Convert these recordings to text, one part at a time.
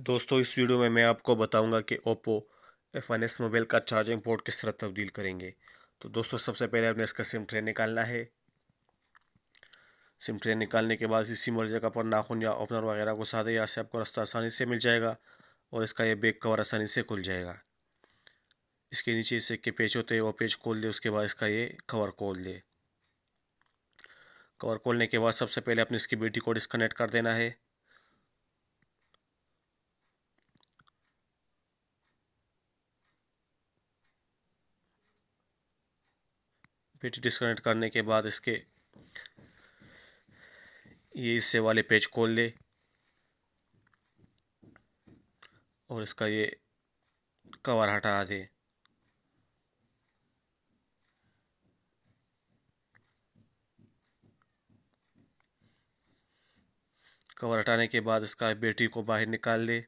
दोस्तों इस वीडियो में मैं आपको बताऊंगा कि Oppo F N S mobile का चार्जिंग पोर्ट किस तरह तब्दील करेंगे तो दोस्तों सबसे पहले आपने इसका सिम ट्रे निकालना है सिम ट्रे निकालने के बाद इसी मर्जी जगह पर नाखून या ओपनर वगैरह को साधे यहाँ से आपको रास्ता आसानी से मिल जाएगा और इसका यह बैक कवर आसानी से खुल जाएगा इसके नीचे इसे के पेज होते हैं वो पेज खोल दे उसके बाद इसका ये कवर खोल दे कवर खोलने के बाद सबसे पहले अपने इसकी बेटी को डिस्कनेक्ट कर देना है पेज डिस्कनेक्ट करने के बाद इसके ये इससे वाले पेज खोल ले और इसका ये कवर हटा दे कवर हटाने के बाद इसका बैटरी को बाहर निकाल ले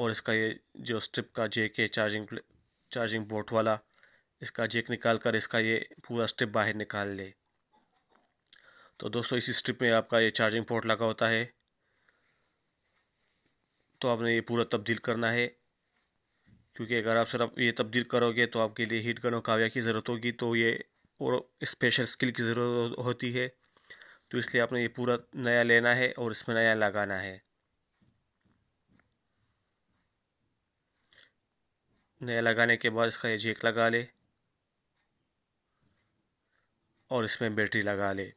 और इसका ये जो स्ट्रिप का जेके चार्जिंग चार्जिंग बोर्ड वाला इसका जेक निकाल कर इसका ये पूरा स्ट्रिप बाहर निकाल ले तो दोस्तों इसी स्ट्रिप में आपका ये चार्जिंग पोर्ट लगा होता है तो आपने ये पूरा तब्दील करना है क्योंकि अगर आप सिर्फ ये तब्दील करोगे तो आपके लिए हीट गन और काव्या की ज़रूरत होगी तो ये और स्पेशल स्किल की ज़रूरत होती है तो इसलिए आपने ये पूरा नया लेना है और इसमें नया लगाना है नया लगाने के बाद इसका ये जेक लगा ले और इसमें बैटरी लगा ले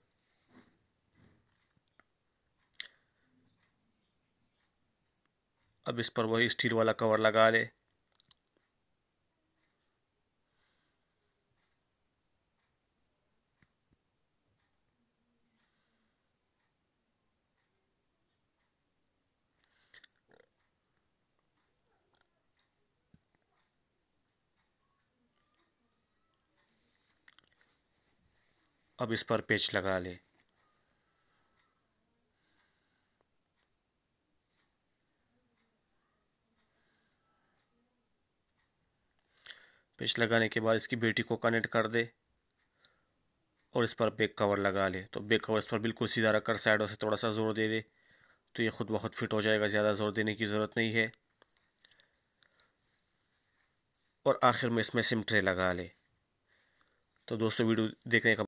अब इस पर वही स्टील वाला कवर लगा ले अब इस पर पेच लगा ले पेच लगाने के बाद इसकी बेटी को कनेक्ट कर दे और इस पर बेक कवर लगा ले तो बेक कवर इस पर बिल्कुल सीधा रखकर साइडों से थोड़ा सा ज़ोर दे दे तो ये खुद बहुत फिट हो जाएगा ज़्यादा ज़ोर देने की ज़रूरत नहीं है और आखिर में इसमें सिम ट्रे लगा ले तो दोस्तों वीडियो देखने का